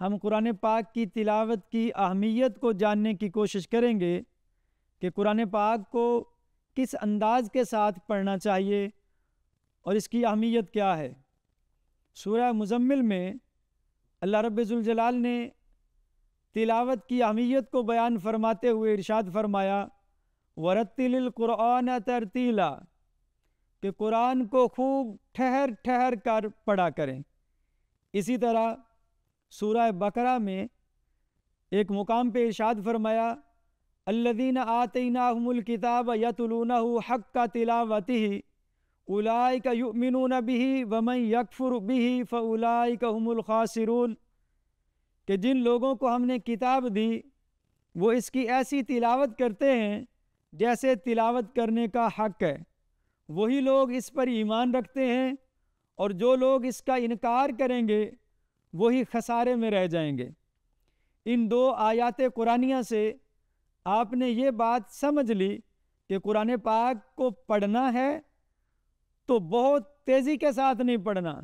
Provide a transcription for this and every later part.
हम कुरान पाक की तिलावत की अहमियत को जानने की कोशिश करेंगे कि कुरान पाक को किस अंदाज के साथ पढ़ना चाहिए और इसकी अहमियत क्या है सूर्य मुजम्मिल में अल्लाह रबाल ने तिलावत की अहमियत को बयान फरमाते हुए इरशाद फरमाया क़ुरान तरतीला कि कुरान को खूब ठहर ठहर कर पढ़ा करें इसी तरह सूरह बकरा में एक मुकाम पे इशाद फरमाया अल्लदीन आतना किताब यतलून हक का तिलावती उलाय का युमिन बिही वमई यकफुर बिही फ़लाय का हमलखासरून के जिन लोगों को हमने किताब दी वो इसकी ऐसी तिलावत करते हैं जैसे तिलावत करने का हक है वही लोग इस पर ईमान रखते हैं और जो लोग इसका इनकार करेंगे वही खसारे में रह जाएंगे इन दो आयात कुरानिया से आपने ये बात समझ ली कि कुरान पाक को पढ़ना है तो बहुत तेज़ी के साथ नहीं पढ़ना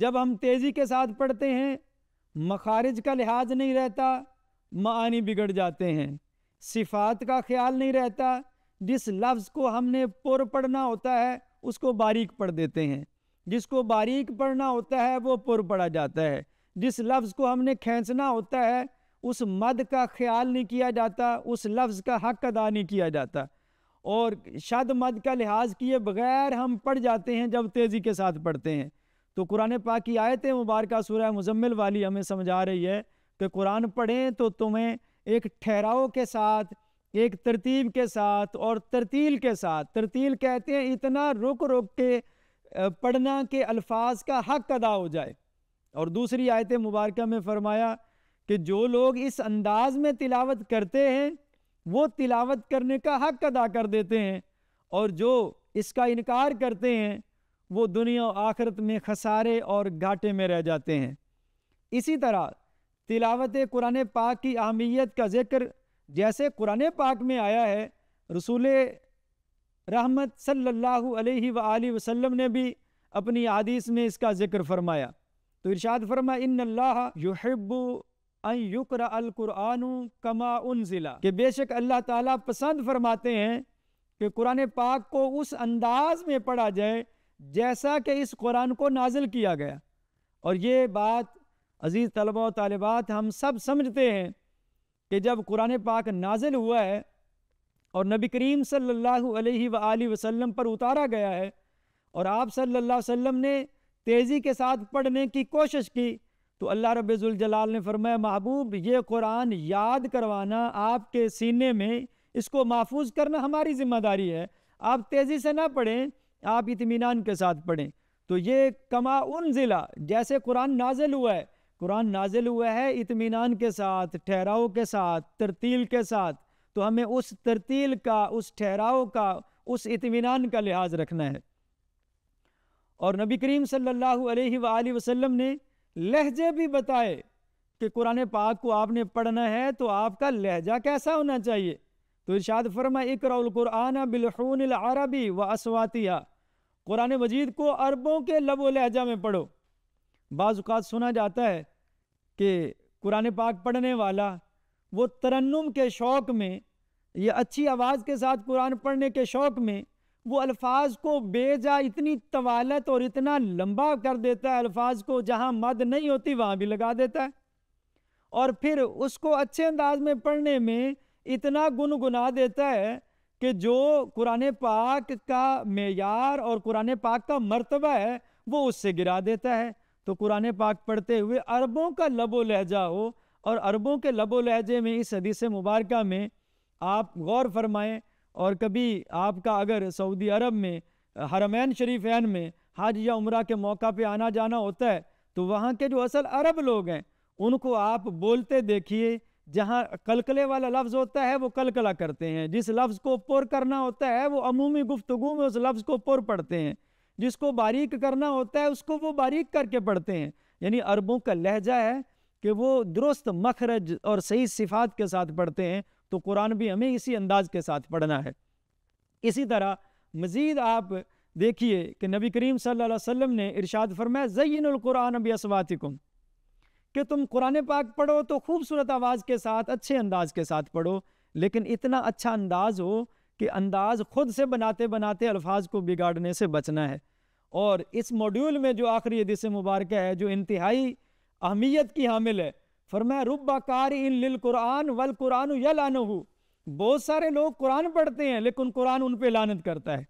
जब हम तेज़ी के साथ पढ़ते हैं मखारिज का लिहाज नहीं रहता मानी बिगड़ जाते हैं सिफात का ख्याल नहीं रहता जिस लफ्ज़ को हमने पुर पढ़ना होता है उसको बारीक पढ़ देते हैं जिसको बारीक पढ़ना होता है वो पुर पढ़ा जाता है जिस लफ्ज़ को हमने खींचना होता है उस मद का ख्याल नहीं किया जाता उस लफ्ज़ का हक अदा नहीं किया जाता और शद मद का लिहाज किए बगैर हम पढ़ जाते हैं जब तेज़ी के साथ पढ़ते हैं तो कुरान पाक की आयत मुबारक सूरह मुजम्मिल वाली हमें समझा रही है कि कुरान पढ़ें तो तुम्हें एक ठहराव के साथ एक तरतीब के साथ और तरतील के साथ तरतील कहते हैं इतना रुक रुक के पढ़ना के अल्फाज का हक अदा हो जाए और दूसरी आयत मुबारक में फ़रमाया कि जो लोग इस अंदाज में तिलावत करते हैं वो तिलावत करने का हक अदा कर देते हैं और जो इसका इनकार करते हैं वो दुनिया और आखरत में खसारे और घाटे में रह जाते हैं इसी तरह तिलावत कुरान पाक की अहमियत का जिक्र जैसे कुरान पाक में आया है रसूल रहमत सल्लल्लाहु अलैहि व वसल्लम ने भी अपनी आदीस में इसका ज़िक्र फरमाया तो इरशाद फरमा इन युकर अलकुरान कमा उन ज़िला कि बेशक अल्लाह ताला पसंद फरमाते हैं कि कुरान पाक को उस अंदाज में पढ़ा जाए जैसा कि इस कुरान को नाजिल किया गया और ये बात अज़ीज़ तलबा व तलबात हम सब समझते हैं कि जब कुरान पाक नाजिल हुआ है और नबी करीम सल्लल्लाहु अलैहि वसल्लम पर उतारा गया है और आप सल्लल्लाहु अलैहि वसल्लम ने तेज़ी के साथ पढ़ने की कोशिश की तो अल्लाह रबाल ने फरमाया महबूब ये कुरान याद करवाना आपके सीने में इसको महफूज करना हमारी ज़िम्मेदारी है आप तेज़ी से ना पढ़ें आप इतमान के साथ पढ़ें तो ये कमा उन ज़िला जैसे कुरान नाजिल हुआ है कुरान नाजिल हुआ है इतमान के साथ ठहराव के साथ तरतील के साथ तो हमें उस तरतील का उस ठहराव का उस इतमान का लिहाज रखना है और नबी करीम सल्लल्लाहु अलैहि वसल्लम ने लहजे भी बताए कि कुरान पाक को आपने पढ़ना है तो आपका लहजा कैसा होना चाहिए तो इर्शाद फरमा इकराउल कुरान बिलहून अरबी व असवातिया कुरान मजीद को अरबों के लबो लहजा में पढ़ो बाज़ात सुना जाता है कि कुरान पाक पढ़ने वाला वो तरन्नुम के शौक़ में या अच्छी आवाज़ के साथ कुरान पढ़ने के शौक़ में वो अल्फाज को बेजा इतनी तवालत और इतना लंबा कर देता है अल्फाज को जहाँ मद नहीं होती वहाँ भी लगा देता है और फिर उसको अच्छे अंदाज में पढ़ने में इतना गुनगुना देता है कि जो कुरान पाक का मैार और कुरान पाक का मर्तबा है वो उससे गिरा देता है तो कुरान पाक पढ़ते हुए अरबों का लबो लहजा हो और अरबों के लबो लहजे में इस हदीस मुबारक में आप गौर फरमाएँ और कभी आपका अगर सऊदी अरब में हरमैन शरीफैन में हज या उम्र के मौका पर आना जाना होता है तो वहाँ के जो असल अरब लोग हैं उनको आप बोलते देखिए जहाँ कलकले वाला लफ्ज़ होता है वो कलकला करते हैं जिस लफ्ज़ को पुर करना होता है वो अमूमी गुफ्तु में उस लफ्ज़ को पुर पढ़ते हैं जिसको बारीक करना होता है उसको वो बारीक करके पढ़ते हैं यानी अरबों का लहजा है कि वो दुरुस्त मखरज और सही सिफात के साथ पढ़ते हैं तो कुरान भी हमें इसी अंदाज के साथ पढ़ना है इसी तरह मज़ीद आप देखिए कि नबी करीम सल्लल्लाहु अलैहि वसल्लम ने इरशाद फरमाया कुरान अब असवातिकुम कि तुम कुरान पाक पढ़ो तो खूबसूरत आवाज़ के साथ अच्छे अंदाज के साथ पढ़ो लेकिन इतना अच्छा अंदाज हो कि अंदाज खुद से बनाते बनाते अल्फाज को बिगाड़ने से बचना है और इस मॉड्यूल में जो आखिरी हदीस मुबारक है जो इंतहाई अहमियत की हामिल है फरमाया रुब्बा कार इन लिल कुरान वल कुरान हो बहुत सारे लोग कुरान पढ़ते हैं लेकिन कुरान उन पर लानत करता है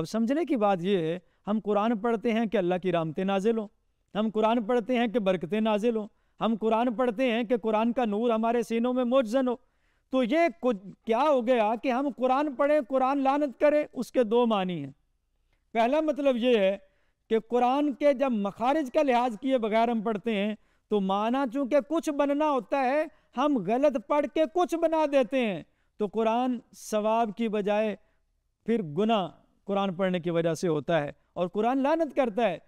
अब समझने की बात यह है हम कुरान पढ़ते हैं कि अल्लाह की रामते नाजिल हो हम कुरान पढ़ते हैं कि बरकतें नाजिल हो हम कुरान पढ़ते हैं कि कुरान का नूर हमारे सीनों में मोजन हो तो ये कुछ क्या हो गया कि हम कुरान पढ़ें कुरान लानत करें उसके दो मानी हैं पहला मतलब ये है कि कुरान के जब मखारज का लिहाज किए बगैर हम पढ़ते हैं तो माना चूंकि कुछ बनना होता है हम गलत पढ़ के कुछ बना देते हैं तो कुरान सवाब की बजाय फिर गुना कुरान पढ़ने की वजह से होता है और कुरान लानत करता है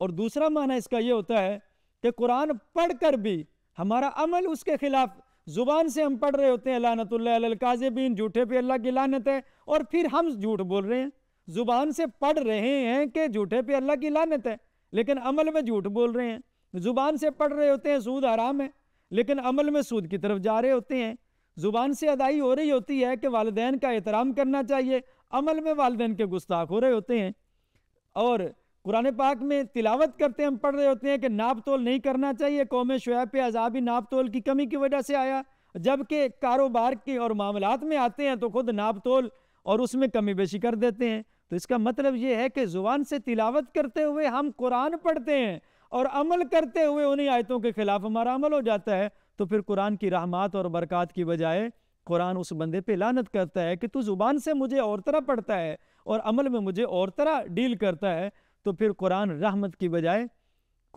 और दूसरा माना इसका ये होता है कि कुरान पढ़ कर भी हमारा अमल उसके खिलाफ ज़ुबान से हम पढ़ रहे होते हैं लानतुल्लाकाजबिन झूठे पे अल्लाह की लानत है और फिर हम झूठ बोल रहे हैं ज़ुबान से पढ़ रहे हैं कि झूठे पे अल्लाह की लानत है लेकिन अमल में झूठ बोल रहे हैं ज़ुबान से पढ़ रहे होते हैं सूद आराम है लेकिन अमल में सूद की तरफ जा रहे होते हैं ज़ुबान से अदाई हो रही होती है कि वालदेन का एहतराम करना चाहिए अमल में वालदेन के गुस्ताख हो रहे होते हैं और कुरान पाक में तिलावत करते हम पढ़ रहे होते हैं कि नाप तोल नहीं करना चाहिए कौम शुया पे अजाबी नाप तोल की कमी की वजह से आया जबकि कारोबार के और मामलात में आते हैं तो खुद नाप तोल और उसमें कमी बेशी कर देते हैं तो इसका मतलब ये है कि ज़ुबान से तिलावत करते हुए हम कुरान पढ़ते हैं और अमल करते हुए उन्हीं आयतों के खिलाफ हमारा अमल हो जाता है तो फिर कुरान की रहमत और बरक़ात की बजाय कुरान उस बंदे पे लानत करता है कि तू ज़ुबान से मुझे और तरह पढ़ता है और अमल में मुझे और तरह डील करता है तो फिर कुरान रहमत की बजाय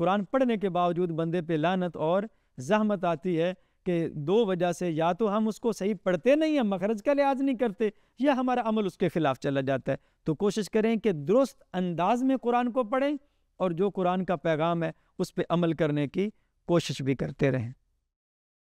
कुरान पढ़ने के बावजूद बंदे पे लानत और जहमत आती है कि दो वजह से या तो हम उसको सही पढ़ते नहीं हैं मखरज का लिहाज नहीं करते या हमारा अमल उसके ख़िलाफ़ चला जाता है तो कोशिश करें कि दुरुस्त अंदाज में कुरान को पढ़ें और जो कुरान का पैगाम है उस पर अमल करने की कोशिश भी करते रहें